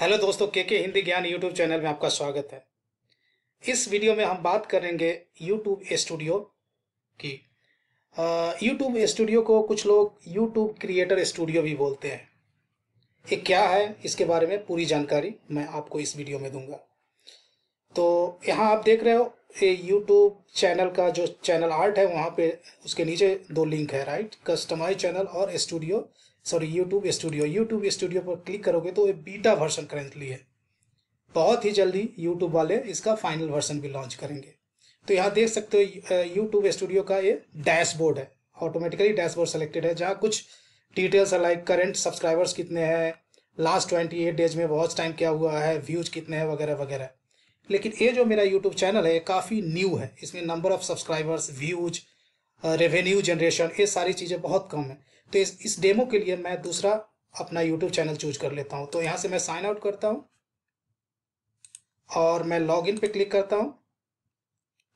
Hello दोस्तों के के हिंदी ज्ञान यूट्यूब चैनल में आपका स्वागत है इस वीडियो में हम बात करेंगे यूट्यूब स्टूडियो की यूट्यूब स्टूडियो को कुछ लोग यूट्यूब क्रिएटर स्टूडियो भी बोलते हैं ये क्या है इसके बारे में पूरी जानकारी मैं आपको इस वीडियो में दूंगा तो यहाँ आप देख रहे हो ये यूट्यूब चैनल का जो चैनल आर्ट है वहाँ पे उसके नीचे दो लिंक है राइट कस्टमाइज चैनल और studio sorry YouTube studio YouTube studio पर क्लिक करोगे तो ये बीटा वर्सन करेंटली है बहुत ही जल्दी यूट्यूब वाले इसका फाइनल वर्सन भी लॉन्च करेंगे तो यहाँ देख सकते हो यूट्यूब स्टूडियो का ये डैशबोर्ड है ऑटोमेटिकली डैशबोर्ड सेलेक्टेड है जहाँ कुछ डिटेल्स है लाइक करेंट सब्सक्राइबर्स कितने हैं लास्ट ट्वेंटी एट डेज में बहुत टाइम क्या हुआ है व्यूज कितने हैं वगैरह वगैरह लेकिन ये जो मेरा यूट्यूब चैनल है ये काफ़ी न्यू है इसमें number of subscribers views revenue generation ये सारी चीज़ें बहुत कम है तो इस इस डेमो के लिए मैं दूसरा अपना यूट्यूब चैनल चूज कर लेता हूँ तो यहाँ से मैं साइन आउट करता हूँ और मैं लॉग इन पे क्लिक करता हूँ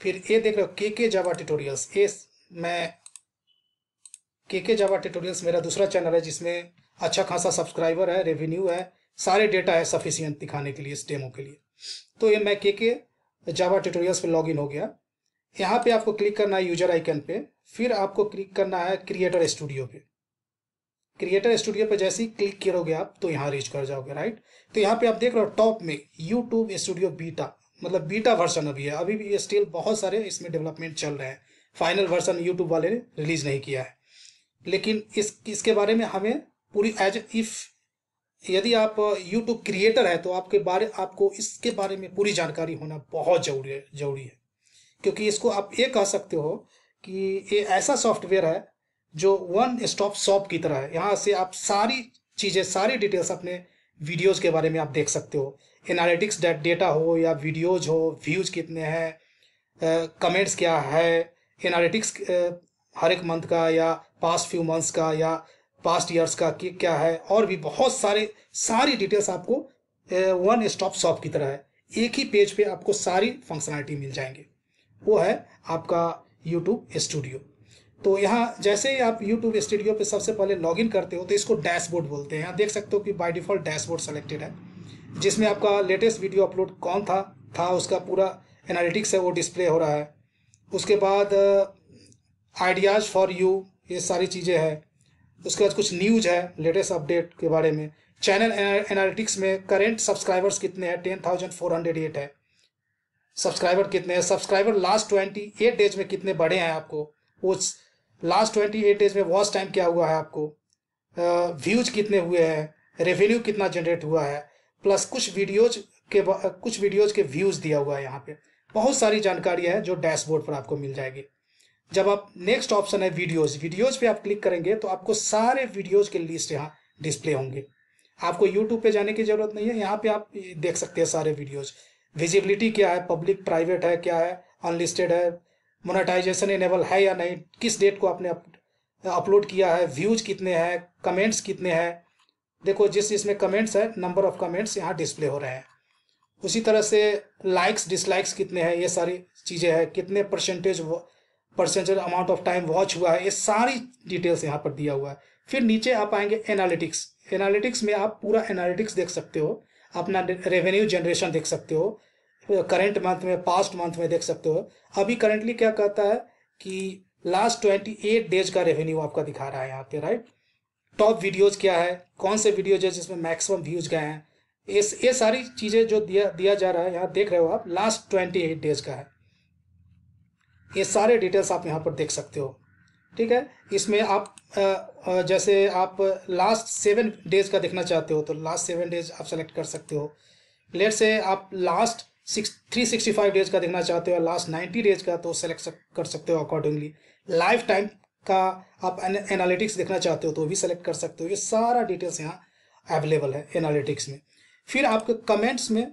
फिर ये देख रहे हो के के जावा ट्यूटोरियल्स ये मैं के के जावा ट्यूटोरियल्स मेरा दूसरा चैनल है जिसमें अच्छा खासा सब्सक्राइबर है रेवेन्यू है सारे डेटा है सफिशियंट दिखाने के लिए इस डेमो के लिए तो ये मैं के के जावा ट्यूटोरियल्स पे लॉगिन हो गया यहाँ पे आपको क्लिक करना है यूजर आइकन पे फिर आपको क्लिक करना है क्रिएटर स्टूडियो पे क्रिएटर स्टूडियो पे जैसे ही क्लिक करोगे आप तो यहाँ रीच कर जाओगे राइट तो यहाँ पे आप देख रहे हो टॉप में यूट्यूब स्टूडियो बीटा मतलब बीटा वर्जन अभी है अभी भी स्टिल बहुत सारे इसमें डेवलपमेंट चल रहे हैं फाइनल वर्सन यूट्यूब वाले ने रिलीज नहीं किया है लेकिन इस इसके बारे में हमें पूरी एज इफ यदि आप यूट्यूब क्रिएटर है तो आपके बारे आपको इसके बारे में पूरी जानकारी होना बहुत जरूरी है जरूरी है क्योंकि इसको आप ये कह सकते हो कि ये ऐसा सॉफ्टवेयर है जो वन स्टॉप शॉप की तरह है यहाँ से आप सारी चीज़ें सारी डिटेल्स अपने वीडियोज़ के बारे में आप देख सकते हो एनालिटिक्स डेटा हो या वीडियोज हो व्यूज कितने हैं कमेंट्स क्या है एनालिटिक्स हर एक मंथ का या पास्ट फ्यू मंथ्स का या पास्ट ईयर्स का क्या है और भी बहुत सारे सारी डिटेल्स आपको वन स्टॉप शॉप की तरह है एक ही पेज पे आपको सारी फंक्शनलिटी मिल जाएंगे वो है आपका यूट्यूब स्टूडियो तो यहाँ जैसे ही आप YouTube स्टूडियो पे सबसे पहले लॉगिन करते हो तो इसको डैशबोर्ड बोलते हैं यहाँ देख सकते हो कि बाय डिफ़ॉल्ट डैशबोर्ड सेलेक्टेड है जिसमें आपका लेटेस्ट वीडियो अपलोड कौन था था उसका पूरा एनालिटिक्स है वो डिस्प्ले हो रहा है उसके बाद आइडियाज़ फॉर यू ये सारी चीज़ें हैं उसके बाद कुछ न्यूज है लेटेस्ट अपडेट के बारे में चैनल एनालिटिक्स में करेंट सब्सक्राइबर्स कितने हैं ten thousand four hundred eight है सब्सक्राइबर कितने हैं subscriber last twenty eight days में कितने बढ़े हैं आपको उस लास्ट ट्वेंटी एट डेज में वॉच टाइम क्या हुआ है आपको व्यूज कितने हुए हैं रेवेन्यू कितना जनरेट हुआ है प्लस कुछ वीडियोज के कुछ वीडियोज के व्यूज दिया हुआ है यहाँ पे बहुत सारी जानकारियाँ हैं जो डैशबोर्ड पर आपको मिल जाएगी जब आप नेक्स्ट ऑप्शन है वीडियोज वीडियोज पे आप क्लिक करेंगे तो आपको सारे वीडियोज के लिस्ट यहाँ डिस्प्ले होंगे आपको यूट्यूब पे जाने की जरूरत नहीं है यहाँ पे आप देख सकते हैं सारे वीडियोज विजिबिलिटी क्या है पब्लिक प्राइवेट है क्या है अनलिस्टेड है मोनेटाइजेशन इनेबल है या नहीं किस डेट को आपने अपलोड किया है व्यूज कितने हैं कमेंट्स कितने हैं देखो जिस इसमें कमेंट्स है नंबर ऑफ कमेंट्स यहाँ डिस्प्ले हो रहे हैं उसी तरह से लाइक्स डिसलाइक्स कितने हैं ये सारी चीज़ें हैं कितने percentage percentage amount of time watch हुआ है ये सारी डिटेल्स यहाँ पर दिया हुआ है फिर नीचे आप आएंगे एनालिटिक्स एनालिटिक्स में आप पूरा एनालिटिक्स देख सकते हो अपना रेवेन्यू जनरेशन देख सकते हो करेंट मंथ में पास्ट मंथ में देख सकते हो अभी करेंटली क्या कहता है कि लास्ट ट्वेंटी एट डेज का रेवेन्यू आपका दिखा रहा है यहाँ पे राइट टॉप वीडियोज क्या है कौन से वीडियोज है जिसमें मैक्सिमम व्यूज गए हैं इस ये सारी चीज़ें जो दिया दिया जा रहा है यहाँ देख रहे हो आप लास्ट ट्वेंटी एट डेज का है ये सारे डिटेल्स आप यहाँ पर देख सकते हो ठीक है इसमें आप जैसे आप लास्ट सेवन डेज का देखना चाहते हो तो लास्ट सेवन डेज आप सेलेक्ट कर सकते हो लेट से आप last three sixty five days का देखना चाहते हो लास्ट नाइन्टी डेज का तो सेलेक्ट कर सकते हो अकॉर्डिंगली लाइफ टाइम का आप एनालिटिक्स देखना चाहते हो तो भी सेलेक्ट कर सकते हो ये सारा डिटेल्स यहाँ अवेलेबल है एनालिटिक्स में फिर आपके कमेंट्स में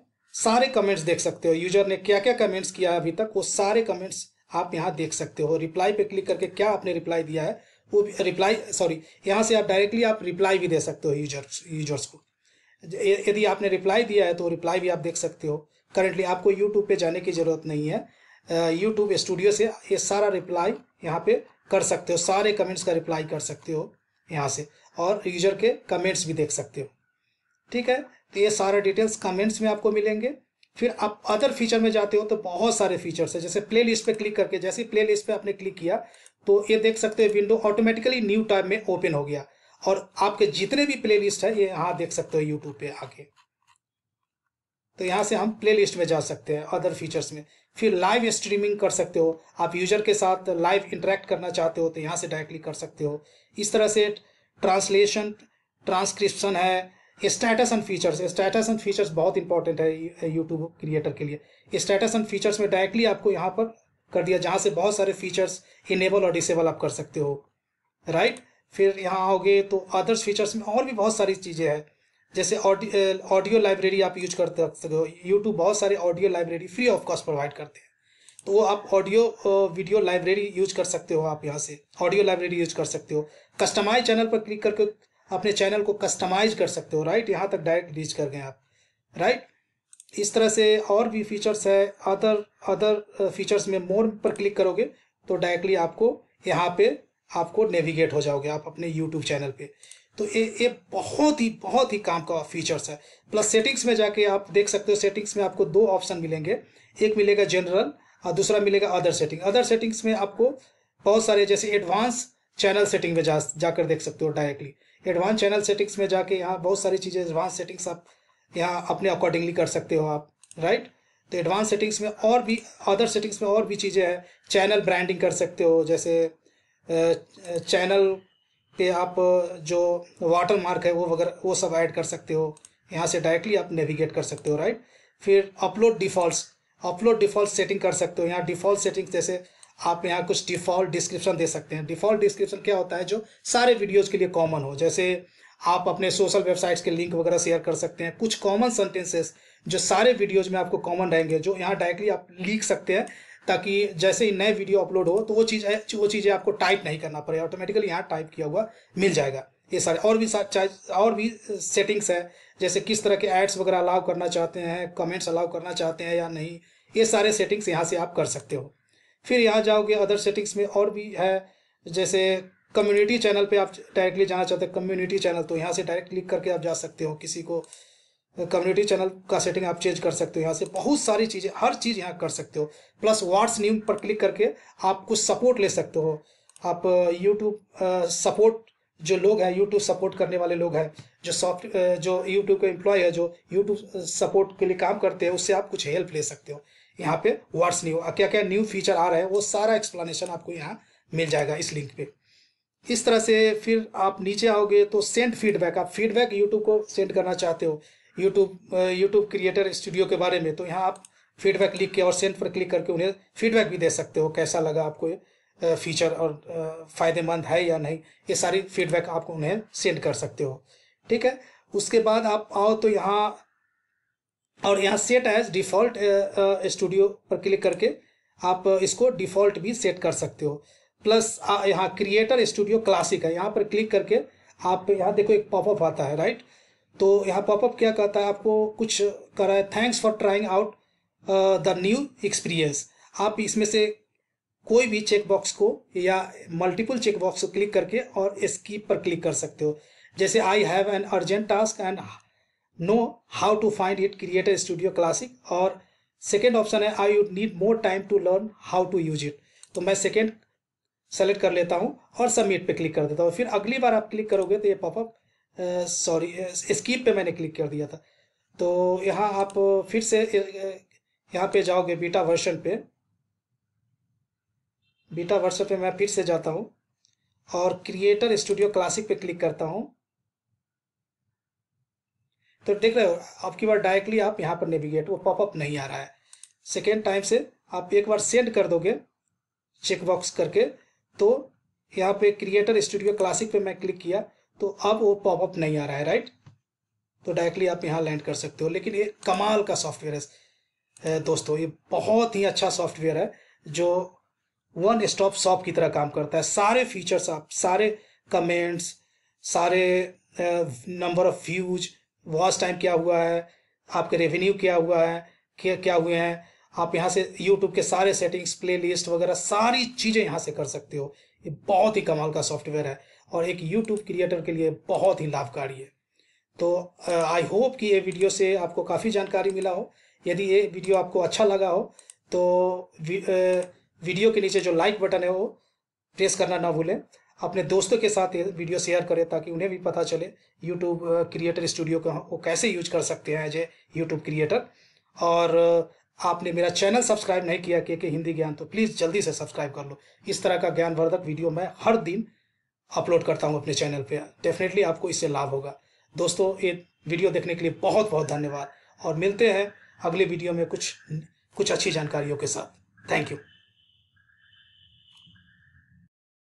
सारे कमेंट्स देख सकते हो यूजर ने क्या क्या कमेंट्स किया अभी तक वो सारे कमेंट्स आप यहाँ देख सकते हो रिप्लाई पे क्लिक करके क्या आपने रिप्लाई दिया है वो रिप्लाई सॉरी यहाँ से आप डायरेक्टली आप रिप्लाई भी दे सकते हो यूजर्स यूजर्स को यदि आपने रिप्लाई दिया है तो रिप्लाई भी आप देख सकते हो करेंटली आपको यूट्यूब पे जाने की ज़रूरत नहीं है यूट्यूब स्टूडियो से ये सारा रिप्लाई यहाँ पे कर सकते हो सारे कमेंट्स का रिप्लाई कर सकते हो यहाँ से और यूजर के कमेंट्स भी देख सकते हो ठीक है तो ये सारा डिटेल्स कमेंट्स में आपको मिलेंगे फिर आप अदर फीचर में जाते हो तो बहुत सारे फीचर्स है जैसे प्ले लिस्ट पे क्लिक करके जैसे प्ले लिस्ट पे आपने क्लिक किया तो ये देख सकते हो विंडो ऑटोमेटिकली न्यू टाइप में ओपन हो गया और आपके जितने भी प्ले लिस्ट है ये यहाँ देख सकते हो यूट्यूब पे आके तो यहाँ से हम प्ले लिस्ट में जा सकते हैं अदर फीचर्स में फिर लाइव स्ट्रीमिंग कर सकते हो आप यूजर के साथ लाइव इंटरेक्ट करना चाहते हो तो यहाँ से डायरेक्टली कर सकते हो इस तरह से ट्रांसलेशन ट्रांसक्रिप्शन है status and features status and features बहुत इंपॉर्टेंट है यूट्यूब क्रिएटर के लिए स्टेटस एंड फीचर्स में डायरेक्टली आपको यहाँ पर कर दिया जहाँ से बहुत सारे फीचर्स इनेबल और डिसेबल आप कर सकते हो राइट right? फिर यहाँ आओगे तो अदर्स फीचर्स में और भी बहुत सारी चीज़ें हैं जैसे ऑडियो लाइब्रेरी uh, आप यूज कर सकते हो यूट्यूब बहुत सारे audio library free of cost provide करते हैं तो वो आप ऑडियो वीडियो लाइब्रेरी यूज कर सकते हो आप यहाँ से ऑडियो लाइब्रेरी यूज कर सकते हो कस्टमाइज चैनल पर क्लिक करके अपने चैनल को कस्टमाइज कर सकते हो राइट यहाँ तक डायरेक्ट रीच कर गए आप राइट इस तरह से और भी फीचर्स है अदर अदर फीचर्स में मोर पर क्लिक करोगे तो डायरेक्टली आपको यहाँ पे आपको नेविगेट हो जाओगे आप अपने यूट्यूब चैनल पे तो ये ये बहुत ही बहुत ही काम का फीचर्स है प्लस सेटिंग्स में जाके आप देख सकते हो सेटिंग्स में आपको दो ऑप्शन मिलेंगे एक मिलेगा जनरल और दूसरा मिलेगा अदर सेटिंग अदर सेटिंग्स में आपको बहुत सारे जैसे एडवांस चैनल सेटिंग में जा जाकर देख सकते हो डायरेक्टली एडवांस चैनल सेटिंग्स में जाके यहाँ बहुत सारी चीज़ें एडवांस सेटिंग्स आप यहाँ अपने अकॉर्डिंगली कर सकते हो आप राइट तो एडवांस सेटिंग्स में और भी अदर सेटिंग्स में और भी चीज़ें हैं चैनल ब्रांडिंग कर सकते हो जैसे चैनल पे आप जो वाटर मार्क है वो वगैरह वो सब ऐड कर सकते हो यहाँ से डायरेक्टली आप नेविगेट कर सकते हो राइट फिर upload default upload default setting कर सकते हो यहाँ डिफॉल्ट सेटिंग जैसे आप यहाँ कुछ डिफॉल्ट डिस्क्रिप्शन दे सकते हैं डिफॉल्ट डिस्क्रिप्शन क्या होता है जो सारे वीडियोज़ के लिए कॉमन हो जैसे आप अपने सोशल वेबसाइट्स के लिंक वगैरह शेयर कर सकते हैं कुछ कॉमन सेंटेंसेस जो सारे वीडियोज में आपको कॉमन रहेंगे जो यहाँ डायरेक्टली आप लिख सकते हैं ताकि जैसे ही नए वीडियो अपलोड हो तो वो चीज़ वो चीज़ें आपको टाइप नहीं करना पड़े ऑटोमेटिकली यहाँ टाइप किया हुआ मिल जाएगा ये सारे और भी और भी सेटिंग्स है जैसे किस तरह के एड्स वगैरह अलाउ करना चाहते हैं कमेंट्स अलाउ करना चाहते हैं या नहीं ये सारे सेटिंग्स यहाँ से आप कर सकते हो फिर यहाँ जाओगे अदर सेटिंग्स में और भी है जैसे कम्युनिटी चैनल पे आप डायरेक्टली जाना चाहते हैं कम्युनिटी चैनल तो यहाँ से डायरेक्ट क्लिक करके आप जा सकते हो किसी को कम्युनिटी चैनल का सेटिंग आप चेंज कर सकते हो यहाँ से बहुत सारी चीज़ें हर चीज़ यहाँ कर सकते हो प्लस वार्ड्स न्यू पर क्लिक करके आप कुछ सपोर्ट ले सकते हो आप यूट्यूब uh, सपोर्ट uh, जो लोग हैं यूट्यूब सपोर्ट करने वाले लोग हैं जो सॉफ्ट uh, जो यूट्यूब के एम्प्लॉय है जो यूट्यूब सपोर्ट के लिए काम करते हैं उससे आप कुछ हेल्प ले सकते हो यहाँ पे वर्ड्स न्यू क्या क्या न्यू फीचर आ रहे हैं वो सारा एक्सप्लेनेशन आपको यहाँ मिल जाएगा इस लिंक पे इस तरह से फिर आप नीचे आओगे तो सेंड फीडबैक आप फीडबैक यूट्यूब को सेंड करना चाहते हो यूट्यूब यूट्यूब क्रिएटर स्टूडियो के बारे में तो यहाँ आप फीडबैक लिख के और सेंड पर क्लिक करके उन्हें फीडबैक भी दे सकते हो कैसा लगा आपको ये फीचर और फ़ायदेमंद है या नहीं ये सारी फीडबैक आप उन्हें सेंड कर सकते हो ठीक है उसके बाद आप आओ तो यहाँ और यहाँ सेट एज डिफ़ॉल्ट स्टूडियो पर क्लिक करके आप इसको डिफ़ॉल्ट भी सेट कर सकते हो प्लस यहाँ क्रिएटर स्टूडियो क्लासिक है यहाँ पर क्लिक करके आप यहाँ देखो एक पॉपअप आता है राइट तो यहाँ पॉपअप क्या कहता है आपको कुछ कर रहा है thanks for trying out the new experience आप इसमें से कोई भी चेकबॉक्स को या मल्टीपल चेकबॉक्स को क्लिक करके और स्कीप पर क्लिक कर सकते हो जैसे I have an urgent task and know how to find it creator studio classic और सेकेंड ऑप्शन है I you need more time to learn how to use it तो मैं सेकेंड सेलेक्ट कर लेता हूँ और सबमिट पे क्लिक कर देता हूँ फिर अगली बार आप क्लिक करोगे तो ये पॉपअप सॉरी स्कीप पे मैंने क्लिक कर दिया था तो यहाँ आप फिर से यहाँ पे जाओगे बीटा वर्शन पे बीटा वर्सन पे मैं फिर से जाता हूँ और क्रिएटर स्टूडियो क्लासिक पे क्लिक करता हूँ तो देख रहे हो आपकी बार डायरेक्टली आप यहाँ पर नेविगेट वो पॉपअप नहीं आ रहा है सेकेंड टाइम से आप एक बार सेंड कर दोगे चेकबॉक्स करके तो यहाँ पे क्रिएटर स्टूडियो क्लासिक पे मैं क्लिक किया तो अब वो पॉपअप नहीं आ रहा है राइट तो डायरेक्टली आप यहाँ लैंड कर सकते हो लेकिन ये कमाल का सॉफ्टवेयर है दोस्तों ये बहुत ही अच्छा सॉफ्टवेयर है जो वन स्टॉप शॉप की तरह काम करता है सारे फीचर्स आप सारे कमेंट्स सारे number of views watch time क्या हुआ है आपके रेवेन्यू क्या हुआ है क्या क्या हुए हैं आप यहाँ से यूट्यूब के सारे सेटिंग्स प्लेलिस्ट वगैरह सारी चीज़ें यहाँ से कर सकते हो ये बहुत ही कमाल का सॉफ्टवेयर है और एक यूट्यूब क्रिएटर के लिए बहुत ही लाभकारी है तो आई होप कि ये वीडियो से आपको काफ़ी जानकारी मिला हो यदि ये वीडियो आपको अच्छा लगा हो तो वीडियो के नीचे जो लाइक बटन है वो प्रेस करना ना भूलें अपने दोस्तों के साथ ये वीडियो शेयर करें ताकि उन्हें भी पता चले यूट्यूब क्रिएटर स्टूडियो को कैसे यूज कर सकते हैं एज ए यूट्यूब क्रिएटर और आपने मेरा चैनल सब्सक्राइब नहीं किया के के हिंदी ज्ञान तो प्लीज़ जल्दी से सब्सक्राइब कर लो इस तरह का ज्ञानवर्धक वीडियो मैं हर दिन अपलोड करता हूँ अपने चैनल पे डेफिनेटली आपको इससे लाभ होगा दोस्तों ये वीडियो देखने के लिए बहुत बहुत धन्यवाद और मिलते हैं अगले वीडियो में कुछ कुछ अच्छी जानकारियों के साथ थैंक यू